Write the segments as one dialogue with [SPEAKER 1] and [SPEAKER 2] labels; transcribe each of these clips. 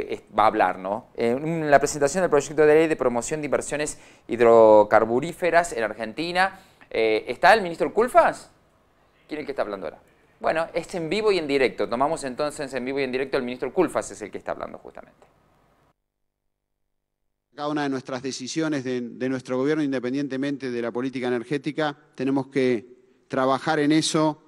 [SPEAKER 1] Eh, va a hablar, ¿no? En eh, la presentación del proyecto de ley de promoción de inversiones hidrocarburíferas en Argentina. Eh, ¿Está el ministro Culfas? ¿Quién es el que está hablando ahora? Bueno, es en vivo y en directo. Tomamos entonces en vivo y en directo el ministro Culfas, es el que está hablando
[SPEAKER 2] justamente. Cada una de nuestras decisiones de, de nuestro gobierno, independientemente de la política energética, tenemos que trabajar en eso.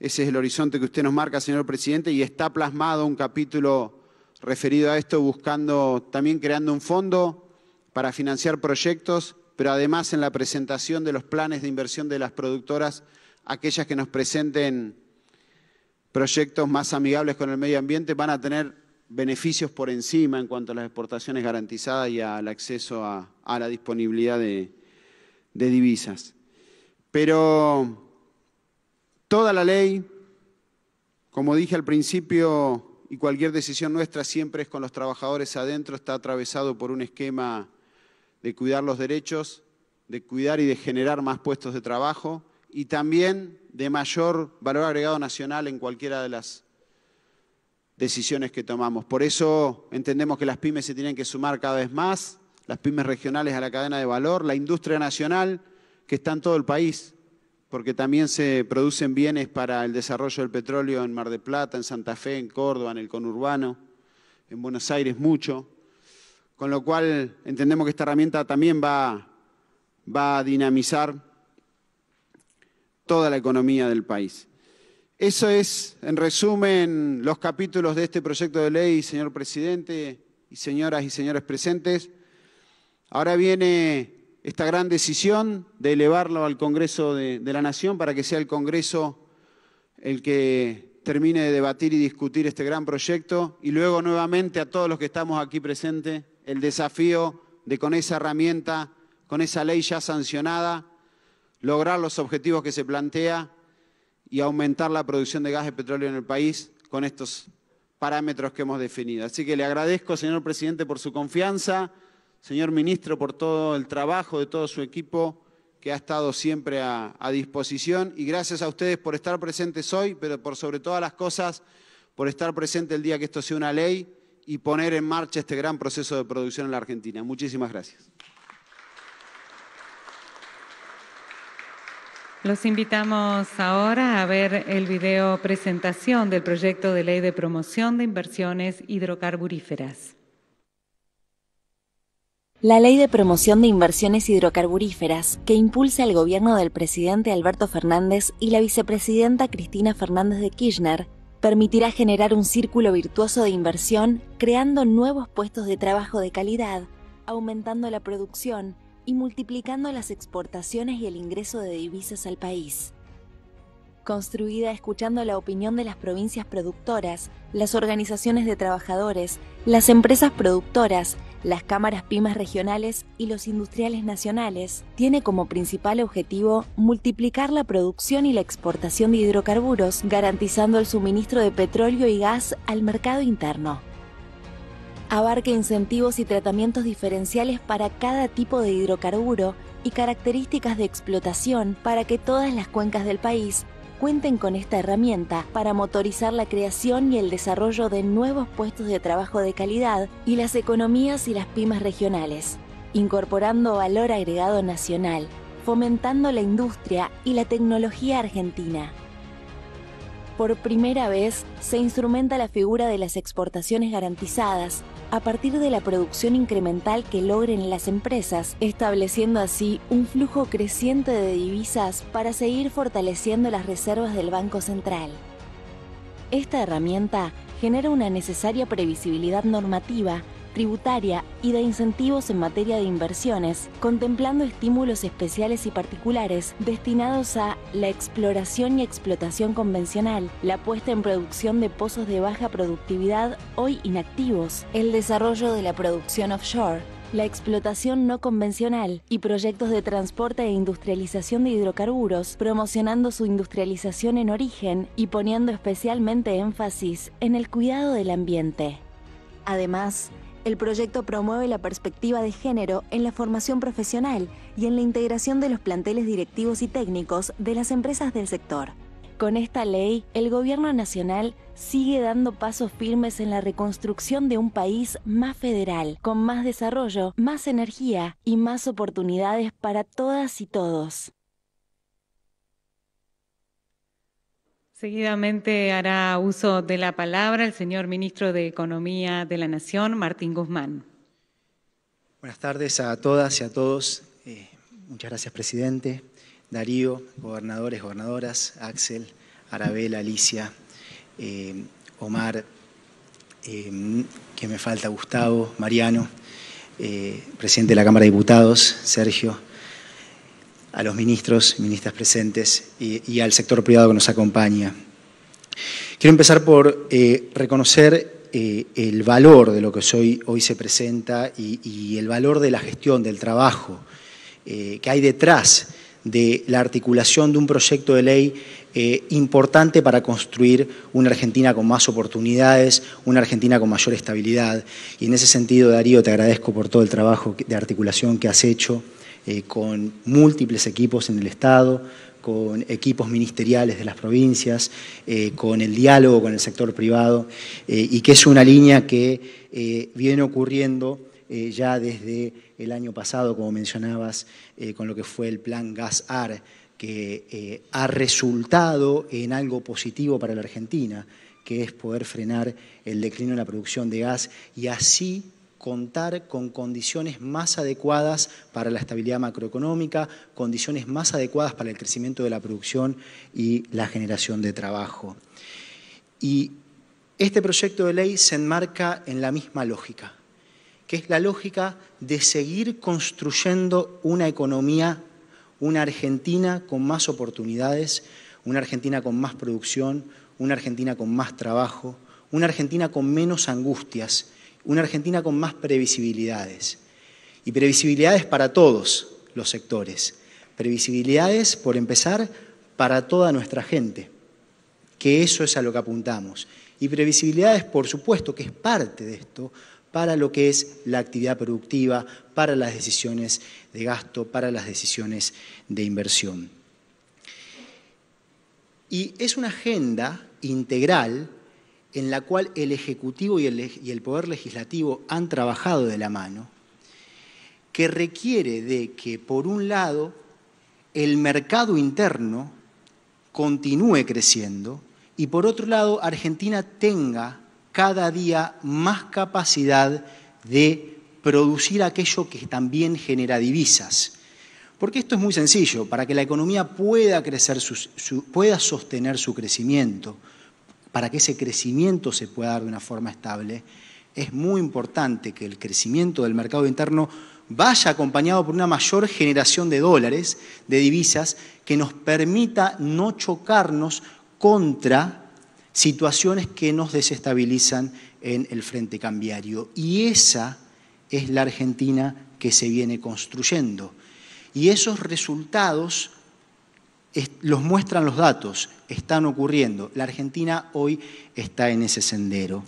[SPEAKER 2] Ese es el horizonte que usted nos marca, señor presidente, y está plasmado un capítulo referido a esto buscando también creando un fondo para financiar proyectos, pero además en la presentación de los planes de inversión de las productoras, aquellas que nos presenten proyectos más amigables con el medio ambiente van a tener beneficios por encima en cuanto a las exportaciones garantizadas y al acceso a, la disponibilidad de divisas. Pero toda la ley, como dije al principio, y cualquier decisión nuestra siempre es con los trabajadores adentro, está atravesado por un esquema de cuidar los derechos, de cuidar y de generar más puestos de trabajo y también de mayor valor agregado nacional en cualquiera de las decisiones que tomamos. Por eso entendemos que las pymes se tienen que sumar cada vez más, las pymes regionales a la cadena de valor, la industria nacional que está en todo el país porque también se producen bienes para el desarrollo del petróleo en Mar de Plata, en Santa Fe, en Córdoba, en el conurbano, en Buenos Aires mucho, con lo cual entendemos que esta herramienta también va, va a dinamizar toda la economía del país. Eso es, en resumen, los capítulos de este proyecto de ley, señor presidente y señoras y señores presentes. Ahora viene esta gran decisión de elevarlo al Congreso de, la Nación para que sea el Congreso el que termine de debatir y discutir este gran proyecto y luego nuevamente a todos los que estamos aquí presentes el desafío de con esa herramienta, con esa ley ya sancionada, lograr los objetivos que se plantea y aumentar la producción de gas y petróleo en el país con estos parámetros que hemos definido. Así que le agradezco, señor presidente, por su confianza señor ministro, por todo el trabajo de todo su equipo que ha estado siempre a, disposición y gracias a ustedes por estar presentes hoy, pero por sobre todas las cosas, por estar presente el día que esto sea una ley y poner en marcha este gran proceso de producción en la Argentina. Muchísimas gracias.
[SPEAKER 1] Los invitamos ahora a ver el video presentación del proyecto de ley de promoción de inversiones hidrocarburíferas. La ley de promoción de inversiones hidrocarburíferas que impulsa el gobierno del presidente Alberto Fernández y la vicepresidenta Cristina Fernández de Kirchner permitirá generar un círculo virtuoso de inversión, creando nuevos puestos de trabajo de calidad, aumentando la producción y multiplicando las exportaciones y el ingreso de divisas al país. Construida escuchando la opinión de las provincias productoras, las organizaciones de trabajadores, las empresas productoras, las cámaras pymes regionales y los industriales nacionales, tiene como principal objetivo multiplicar la producción y la exportación de hidrocarburos, garantizando el suministro de petróleo y gas al mercado interno. Abarca incentivos y tratamientos diferenciales para cada tipo de hidrocarburo y características de explotación para que todas las cuencas del país cuenten con esta herramienta para motorizar la creación y el desarrollo de nuevos puestos de trabajo de calidad y las economías y las pymes regionales, incorporando valor agregado nacional, fomentando la industria y la tecnología argentina por primera vez se instrumenta la figura de las exportaciones garantizadas a partir de la producción incremental que logren las empresas, estableciendo así un flujo creciente de divisas para seguir fortaleciendo las reservas del Banco Central. Esta herramienta genera una necesaria previsibilidad normativa tributaria y de incentivos en materia de inversiones, contemplando estímulos especiales y particulares destinados a la exploración y explotación convencional, la puesta en producción de pozos de baja productividad hoy inactivos, el desarrollo de la producción offshore, la explotación no convencional y proyectos de transporte e industrialización de hidrocarburos, promocionando su industrialización en origen y poniendo especialmente énfasis en el cuidado del ambiente. Además, el proyecto promueve la perspectiva de género en la formación profesional y en la integración de los planteles directivos y técnicos de las empresas del sector. Con esta ley, el Gobierno Nacional sigue dando pasos firmes en la reconstrucción de un país más federal, con más desarrollo, más energía y más oportunidades para todas y todos. Seguidamente hará uso de la palabra el señor ministro de Economía de la Nación, Martín Guzmán.
[SPEAKER 3] Buenas tardes a todas y a todos. Eh, muchas gracias, presidente. Darío, gobernadores, gobernadoras, Axel, Arabella, Alicia, eh, Omar, eh, que me falta Gustavo, Mariano, presidente de la Cámara de Diputados, Sergio, a los ministros, ministras presentes y, al sector privado que nos acompaña. Quiero empezar por eh, reconocer eh, el valor de lo que hoy, se presenta y, el valor de la gestión, del trabajo eh, que hay detrás de la articulación de un proyecto de ley importante para construir una Argentina con más oportunidades, una Argentina con mayor estabilidad. Y en ese sentido, Darío, te agradezco por todo el trabajo de articulación que has hecho. Eh, con múltiples equipos en el Estado, con equipos ministeriales de las provincias, eh, con el diálogo con el sector privado, eh, y que es una línea que viene ocurriendo ya desde el año pasado, como mencionabas, con lo que fue el plan GAS-AR, que ha resultado en algo positivo para la Argentina, que es poder frenar el declino en la producción de gas y así contar con condiciones más adecuadas para la estabilidad macroeconómica, condiciones más adecuadas para el crecimiento de la producción y la generación de trabajo. Y este proyecto de ley se enmarca en la misma lógica, que es la lógica de seguir construyendo una economía, una Argentina con más oportunidades, una Argentina con más producción, una Argentina con más trabajo, una Argentina con menos angustias una Argentina con más previsibilidades. Y previsibilidades para todos los sectores. Previsibilidades, por empezar, para toda nuestra gente, que eso es a lo que apuntamos. Y previsibilidades, por supuesto, que es parte de esto, para lo que es la actividad productiva, para las decisiones de gasto, para las decisiones de inversión. Y es una agenda integral en la cual el Ejecutivo y el, Poder Legislativo han trabajado de la mano, que requiere de que, por un lado, el mercado interno continúe creciendo y, por otro lado, Argentina tenga cada día más capacidad de producir aquello que también genera divisas. Porque esto es muy sencillo, para que la economía pueda, crecer pueda sostener su crecimiento, para que ese crecimiento se pueda dar de una forma estable, es muy importante que el crecimiento del mercado interno vaya acompañado por una mayor generación de dólares, de divisas, que nos permita no chocarnos contra situaciones que nos desestabilizan en el frente cambiario. Y esa es la Argentina que se viene construyendo. Y esos resultados los muestran los datos, están ocurriendo. La Argentina hoy está en ese sendero.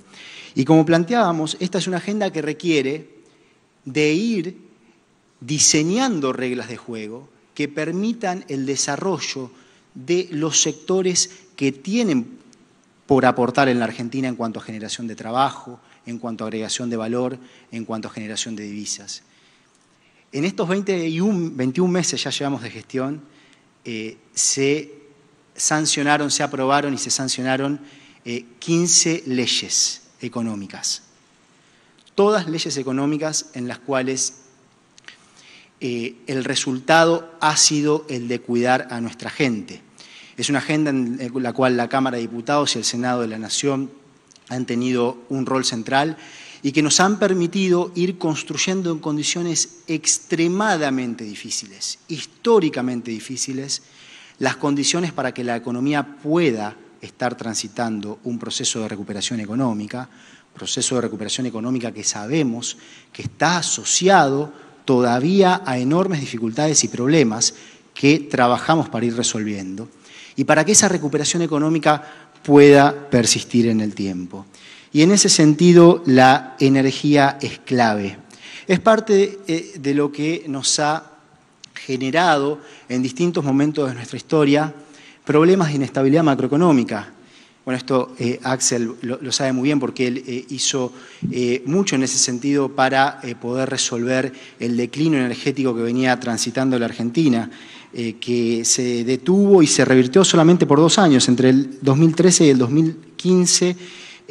[SPEAKER 3] Y como planteábamos, esta es una agenda que requiere de ir diseñando reglas de juego que permitan el desarrollo de los sectores que tienen por aportar en la Argentina en cuanto a generación de trabajo, en cuanto a agregación de valor, en cuanto a generación de divisas. En estos 21 meses ya llevamos de gestión, eh, se sancionaron, se aprobaron y se sancionaron 15 eh, leyes económicas. Todas leyes económicas en las cuales eh, el resultado ha sido el de cuidar a nuestra gente. Es una agenda en la cual la Cámara de Diputados y el Senado de la Nación han tenido un rol central y que nos han permitido ir construyendo en condiciones extremadamente difíciles, históricamente difíciles, las condiciones para que la economía pueda estar transitando un proceso de recuperación económica, proceso de recuperación económica que sabemos que está asociado todavía a enormes dificultades y problemas que trabajamos para ir resolviendo y para que esa recuperación económica pueda persistir en el tiempo. Y en ese sentido la energía es clave. Es parte eh, de, lo que nos ha generado en distintos momentos de nuestra historia problemas de inestabilidad macroeconómica. Bueno, esto eh, Axel lo, sabe muy bien porque él eh, hizo mucho en ese sentido para poder resolver el declino energético que venía transitando la Argentina, que se detuvo y se revirtió solamente por dos años, entre el 2013 y el 2015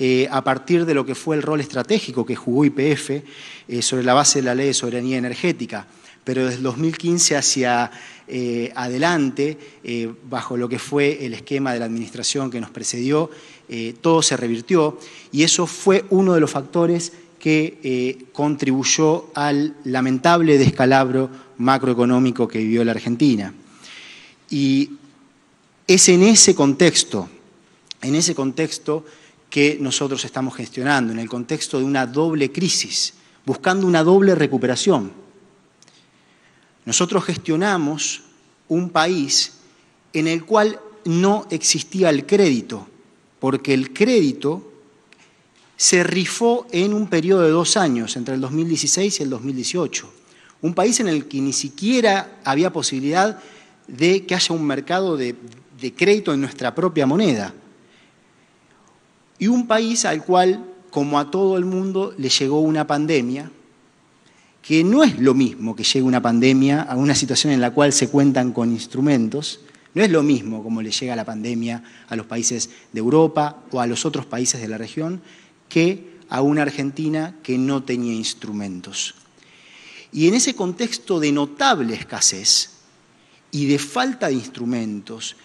[SPEAKER 3] eh, a partir de lo que fue el rol estratégico que jugó IPF eh, sobre la base de la ley de soberanía energética. Pero desde 2015 hacia eh, adelante, bajo lo que fue el esquema de la administración que nos precedió, todo se revirtió y eso fue uno de los factores que contribuyó al lamentable descalabro macroeconómico que vivió la Argentina. Y es en ese contexto, en ese contexto que nosotros estamos gestionando en el contexto de una doble crisis, buscando una doble recuperación. Nosotros gestionamos un país en el cual no existía el crédito, porque el crédito se rifó en un periodo de dos años, entre el 2016 y el 2018. Un país en el que ni siquiera había posibilidad de que haya un mercado de, de crédito en nuestra propia moneda y un país al cual, como a todo el mundo, le llegó una pandemia, que no es lo mismo que llegue una pandemia a una situación en la cual se cuentan con instrumentos, no es lo mismo como le llega la pandemia a los países de Europa o a los otros países de la región que a una Argentina que no tenía instrumentos. Y en ese contexto de notable escasez y de falta de instrumentos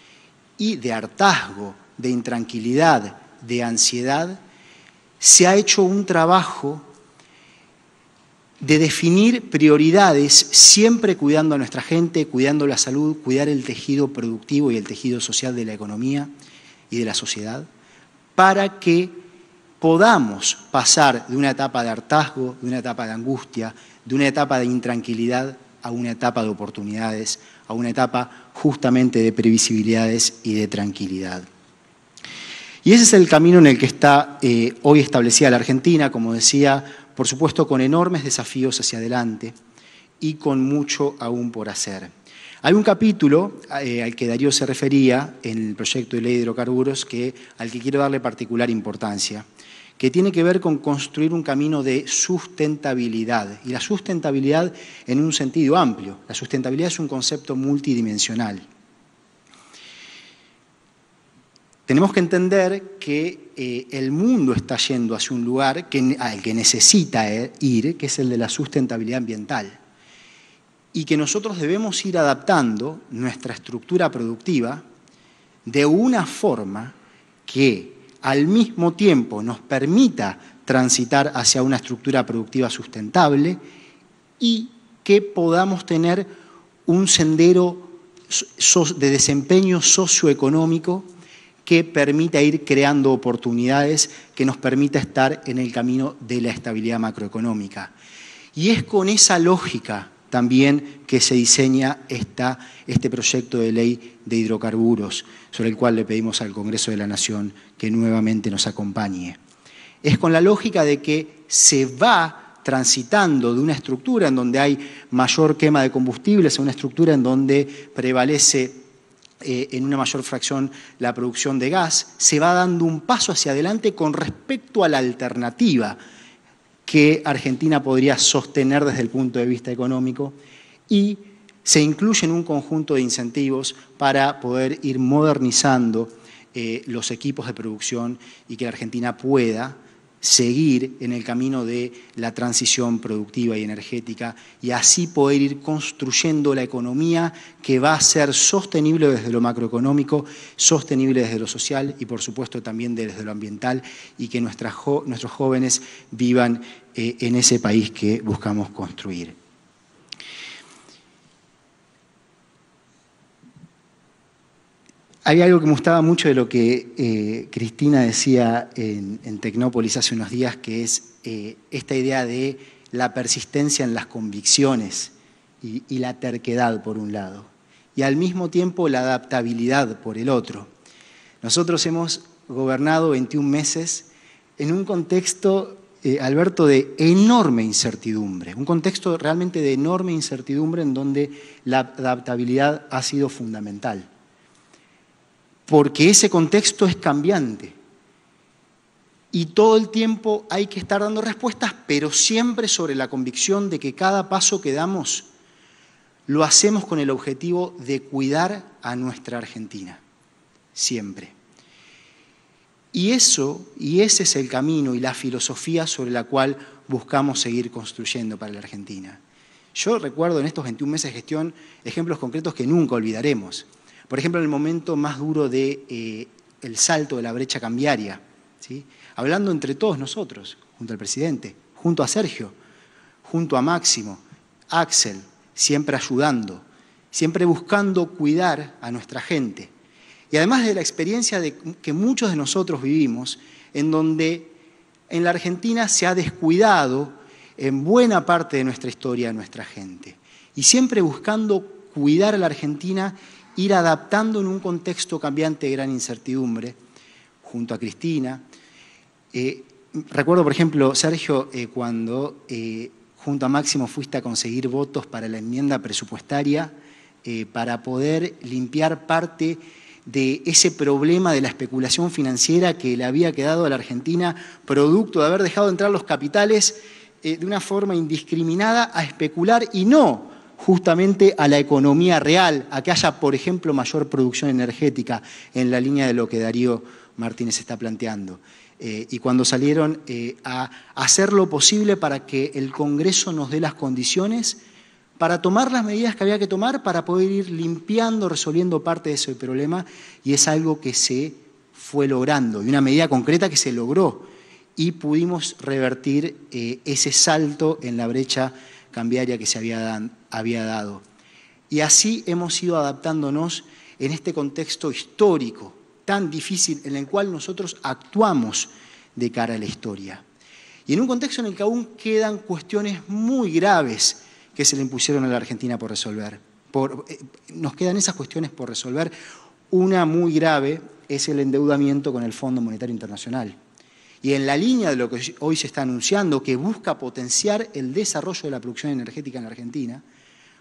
[SPEAKER 3] y de hartazgo, de intranquilidad de ansiedad, se ha hecho un trabajo de definir prioridades, siempre cuidando a nuestra gente, cuidando la salud, cuidar el tejido productivo y el tejido social de la economía y de la sociedad, para que podamos pasar de una etapa de hartazgo, de una etapa de angustia, de una etapa de intranquilidad a una etapa de oportunidades, a una etapa justamente de previsibilidades y de tranquilidad. Y ese es el camino en el que está eh, hoy establecida la Argentina, como decía, por supuesto con enormes desafíos hacia adelante y con mucho aún por hacer. Hay un capítulo eh, al que Darío se refería en el proyecto de ley de hidrocarburos que, al que quiero darle particular importancia, que tiene que ver con construir un camino de sustentabilidad. Y la sustentabilidad en un sentido amplio. La sustentabilidad es un concepto multidimensional. tenemos que entender que eh, el mundo está yendo hacia un lugar al que necesita eh, ir, que es el de la sustentabilidad ambiental, y que nosotros debemos ir adaptando nuestra estructura productiva de una forma que al mismo tiempo nos permita transitar hacia una estructura productiva sustentable y que podamos tener un sendero de desempeño socioeconómico que permita ir creando oportunidades, que nos permita estar en el camino de la estabilidad macroeconómica. Y es con esa lógica también que se diseña este proyecto de ley de hidrocarburos, sobre el cual le pedimos al Congreso de la Nación que nuevamente nos acompañe. Es con la lógica de que se va transitando de una estructura en donde hay mayor quema de combustibles a una estructura en donde prevalece eh, en una mayor fracción la producción de gas, se va dando un paso hacia adelante con respecto a la alternativa que Argentina podría sostener desde el punto de vista económico y se incluyen un conjunto de incentivos para poder ir modernizando eh, los equipos de producción y que Argentina pueda seguir en el camino de la transición productiva y energética y así poder ir construyendo la economía que va a ser sostenible desde lo macroeconómico, sostenible desde lo social y por supuesto también desde lo ambiental y que nuestros jóvenes vivan eh, en ese país que buscamos construir. Hay algo que me gustaba mucho de lo que eh, Cristina decía en, Tecnópolis hace unos días, que es eh, esta idea de la persistencia en las convicciones y, la terquedad por un lado, y al mismo tiempo la adaptabilidad por el otro. Nosotros hemos gobernado 21 meses en un contexto eh, Alberto, de enorme incertidumbre, un contexto realmente de enorme incertidumbre en donde la adaptabilidad ha sido fundamental porque ese contexto es cambiante. Y todo el tiempo hay que estar dando respuestas, pero siempre sobre la convicción de que cada paso que damos lo hacemos con el objetivo de cuidar a nuestra Argentina, siempre. Y eso, y ese es el camino y la filosofía sobre la cual buscamos seguir construyendo para la Argentina. Yo recuerdo en estos 21 meses de gestión ejemplos concretos que nunca olvidaremos. Por ejemplo, en el momento más duro del de, eh, salto de la brecha cambiaria, ¿sí? hablando entre todos nosotros, junto al presidente, junto a Sergio, junto a Máximo, Axel, siempre ayudando, siempre buscando cuidar a nuestra gente. Y además de la experiencia de que muchos de nosotros vivimos, en donde en la Argentina se ha descuidado en buena parte de nuestra historia a nuestra gente. Y siempre buscando cuidar a la Argentina ir adaptando en un contexto cambiante de gran incertidumbre, junto a Cristina. Eh, recuerdo, por ejemplo, Sergio, eh, cuando eh, junto a Máximo fuiste a conseguir votos para la enmienda presupuestaria para poder limpiar parte de ese problema de la especulación financiera que le había quedado a la Argentina, producto de haber dejado entrar los capitales de una forma indiscriminada a especular y no justamente a la economía real, a que haya, por ejemplo, mayor producción energética en la línea de lo que Darío Martínez está planteando. Eh, y cuando salieron eh, a hacer lo posible para que el Congreso nos dé las condiciones para tomar las medidas que había que tomar para poder ir limpiando, resolviendo parte de ese problema, y es algo que se fue logrando, y una medida concreta que se logró, y pudimos revertir eh, ese salto en la brecha cambiaria que se había, dado. Y así hemos ido adaptándonos en este contexto histórico tan difícil en el cual nosotros actuamos de cara a la historia. Y en un contexto en el que aún quedan cuestiones muy graves que se le impusieron a la Argentina por resolver. Eh, nos quedan esas cuestiones por resolver. Una muy grave es el endeudamiento con el Fondo Monetario Internacional. Y en la línea de lo que hoy se está anunciando, que busca potenciar el desarrollo de la producción energética en la Argentina,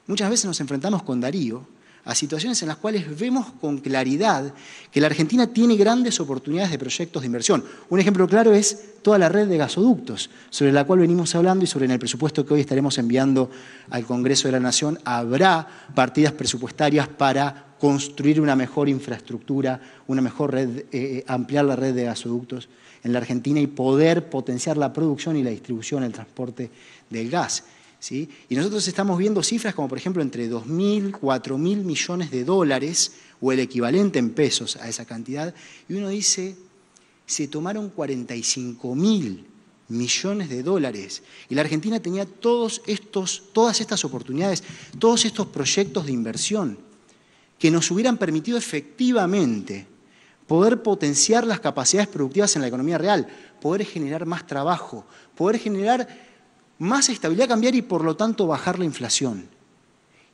[SPEAKER 3] muchas veces nos enfrentamos con Darío a situaciones en las cuales vemos con claridad que la Argentina tiene grandes oportunidades de proyectos de inversión. Un ejemplo claro es toda la red de gasoductos, sobre la cual venimos hablando y sobre el presupuesto que hoy estaremos enviando al Congreso de la Nación, habrá partidas presupuestarias para construir una mejor infraestructura, una mejor red, eh, ampliar la red de gasoductos en la Argentina y poder potenciar la producción y la distribución, el transporte del gas. ¿sí? Y nosotros estamos viendo cifras como, por ejemplo, entre 2.000, 4.000 millones de dólares o el equivalente en pesos a esa cantidad. Y uno dice, se tomaron 45.000 millones de dólares. Y la Argentina tenía todos estos, todas estas oportunidades, todos estos proyectos de inversión que nos hubieran permitido efectivamente poder potenciar las capacidades productivas en la economía real, poder generar más trabajo, poder generar más estabilidad cambiar y por lo tanto bajar la inflación.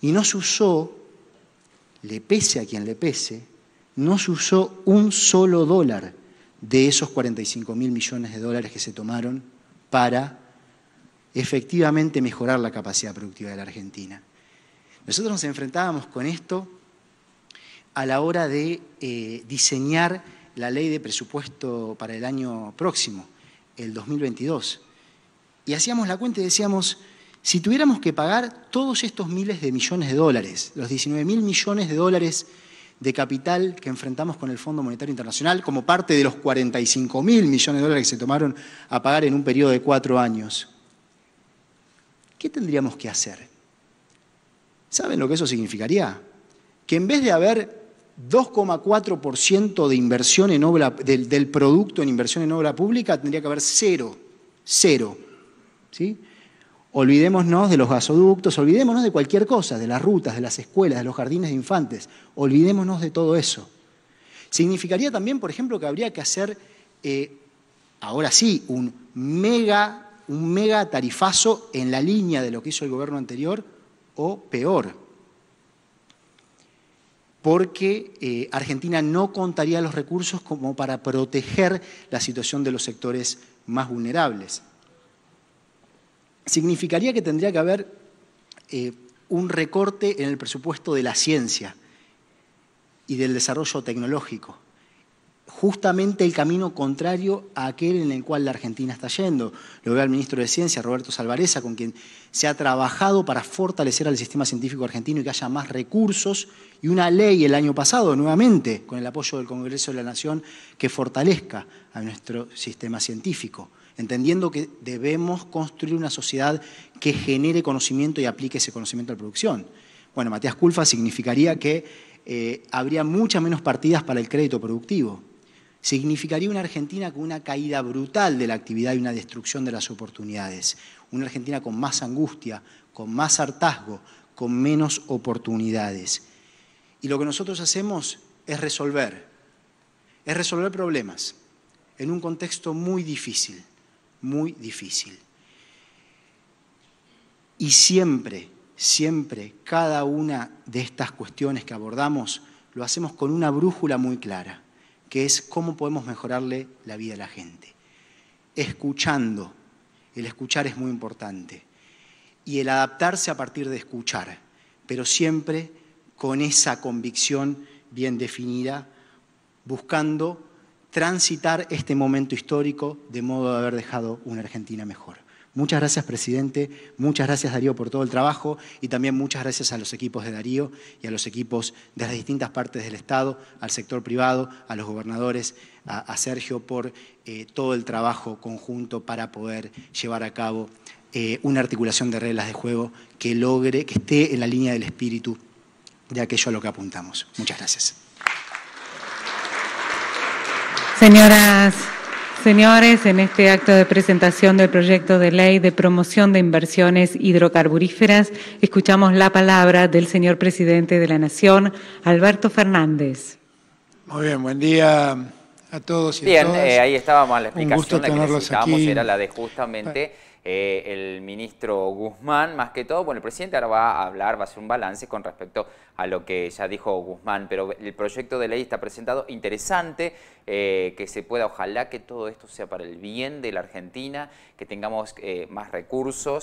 [SPEAKER 3] Y no se usó, le pese a quien le pese, no se usó un solo dólar de esos 45 mil millones de dólares que se tomaron para efectivamente mejorar la capacidad productiva de la Argentina. Nosotros nos enfrentábamos con esto a la hora de eh, diseñar la ley de presupuesto para el año próximo, el 2022. Y hacíamos la cuenta y decíamos, si tuviéramos que pagar todos estos miles de millones de dólares, los 19 mil millones de dólares de capital que enfrentamos con el Fondo Monetario Internacional como parte de los 45 mil millones de dólares que se tomaron a pagar en un periodo de cuatro años, ¿qué tendríamos que hacer? ¿Saben lo que eso significaría? Que en vez de haber 2,4% de inversión en obra, del, producto en inversión en obra pública tendría que haber cero, cero. ¿sí? Olvidémonos de los gasoductos, olvidémonos de cualquier cosa, de las rutas, de las escuelas, de los jardines de infantes, olvidémonos de todo eso. Significaría también, por ejemplo, que habría que hacer, eh, ahora sí, un mega, un mega tarifazo en la línea de lo que hizo el gobierno anterior o peor porque eh, Argentina no contaría los recursos como para proteger la situación de los sectores más vulnerables. Significaría que tendría que haber eh, un recorte en el presupuesto de la ciencia y del desarrollo tecnológico justamente el camino contrario a aquel en el cual la Argentina está yendo. Lo veo al ministro de Ciencia, Roberto Salvareza, con quien se ha trabajado para fortalecer al sistema científico argentino y que haya más recursos, y una ley el año pasado, nuevamente, con el apoyo del Congreso de la Nación, que fortalezca a nuestro sistema científico, entendiendo que debemos construir una sociedad que genere conocimiento y aplique ese conocimiento a la producción. Bueno, Matías Culfa significaría que eh, habría muchas menos partidas para el crédito productivo significaría una Argentina con una caída brutal de la actividad y una destrucción de las oportunidades. Una Argentina con más angustia, con más hartazgo, con menos oportunidades. Y lo que nosotros hacemos es resolver, es resolver problemas en un contexto muy difícil, muy difícil. Y siempre, siempre, cada una de estas cuestiones que abordamos lo hacemos con una brújula muy clara que es cómo podemos mejorarle la vida a la gente. Escuchando, el escuchar es muy importante, y el adaptarse a partir de escuchar, pero siempre con esa convicción bien definida, buscando transitar este momento histórico de modo de haber dejado una Argentina mejor. Muchas gracias, presidente. Muchas gracias, Darío, por todo el trabajo y también muchas gracias a los equipos de Darío y a los equipos de las distintas partes del Estado, al sector privado, a los gobernadores, a, Sergio por eh, todo el trabajo conjunto para poder llevar a cabo eh, una articulación de reglas de juego que logre, que esté en la línea del espíritu de aquello a lo que apuntamos. Muchas gracias.
[SPEAKER 1] Señoras. Señores, en este acto de presentación del proyecto de ley de promoción de inversiones hidrocarburíferas, escuchamos la palabra del señor presidente de la Nación, Alberto Fernández.
[SPEAKER 2] Muy bien, buen día a todos y bien, a todas. Bien, eh, ahí estábamos, la explicación que necesitábamos aquí. era la
[SPEAKER 1] de justamente eh, el ministro Guzmán, más que todo, bueno, el presidente ahora va a hablar, va a hacer un balance con respecto a lo que ya dijo Guzmán, pero el proyecto de ley está presentado, interesante, eh, que se pueda, ojalá que todo esto sea para el bien de la Argentina, que tengamos eh, más recursos,